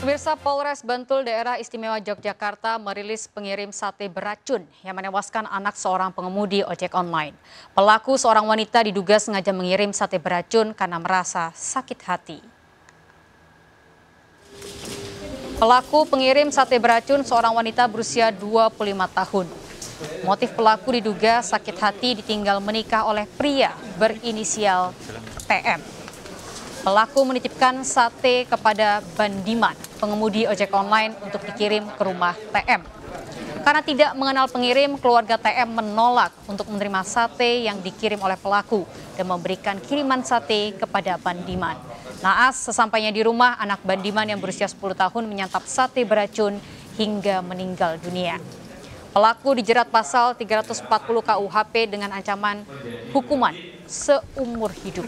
Pemirsa Polres Bantul Daerah Istimewa Yogyakarta merilis pengirim sate beracun yang menewaskan anak seorang pengemudi ojek online. Pelaku seorang wanita diduga sengaja mengirim sate beracun karena merasa sakit hati. Pelaku pengirim sate beracun seorang wanita berusia 25 tahun. Motif pelaku diduga sakit hati ditinggal menikah oleh pria berinisial TM. Pelaku menitipkan sate kepada Bandiman pengemudi ojek online untuk dikirim ke rumah TM. Karena tidak mengenal pengirim, keluarga TM menolak untuk menerima sate yang dikirim oleh pelaku dan memberikan kiriman sate kepada Bandiman. Naas, sesampainya di rumah, anak Bandiman yang berusia 10 tahun menyantap sate beracun hingga meninggal dunia. Pelaku dijerat pasal 340 KUHP dengan ancaman hukuman seumur hidup.